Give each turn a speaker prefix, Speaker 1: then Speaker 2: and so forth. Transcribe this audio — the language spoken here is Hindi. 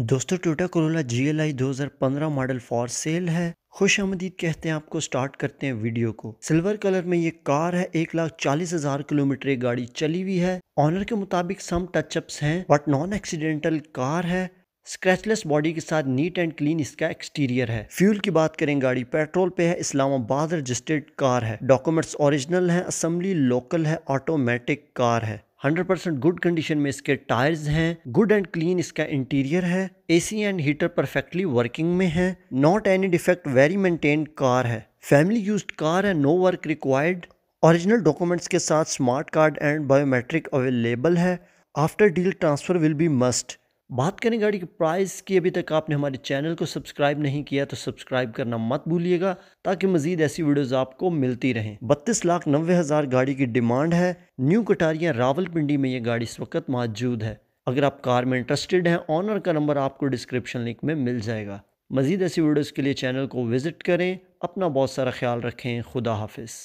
Speaker 1: दोस्तों टोटा कोरोला जी एल आई दो हज़ार पंद्रह मॉडल फॉर सेल है खुश आमदीद कहते हैं आपको स्टार्ट करते हैं वीडियो को सिल्वर कलर में ये कार है एक लाख चालीस हजार किलोमीटर गाड़ी चली हुई है ऑनर के मुताबिक सम टचअप्स हैं बट नॉन एक्सीडेंटल कार है स्क्रैचलेस बॉडी के साथ नीट एंड क्लीन इसका एक्सटीरियर है फ्यूल की बात करें गाड़ी पेट्रोल पे है इस्लामाबाद रजिस्टर्ड कार है डॉक्यूमेंट्स ओरिजिनल है असम्बली लोकल है ऑटोमेटिक कार है 100% गुड कंडीशन में इसके टायर्स हैं गुड एंड क्लीन इसका इंटीरियर है AC and heater perfectly working में है not any defect very maintain car है फैमिली यूज कार है no work required original documents के साथ smart card and biometric available है after deal transfer will be must बात करें गाड़ी के प्राइस की अभी तक आपने हमारे चैनल को सब्सक्राइब नहीं किया तो सब्सक्राइब करना मत भूलिएगा ताकि मजीद ऐसी वीडियोस आपको मिलती रहें बत्तीस लाख नब्बे हज़ार गाड़ी की डिमांड है न्यू कटारिया रावलपिंडी में ये गाड़ी इस वक्त मौजूद है अगर आप कार में इंटरेस्टेड हैं ऑनर का नंबर आपको डिस्क्रिप्शन लिंक में मिल जाएगा मज़ीद ऐसी वीडियोज़ के लिए चैनल को विज़िट करें अपना बहुत सारा ख्याल रखें खुदा हाफिज़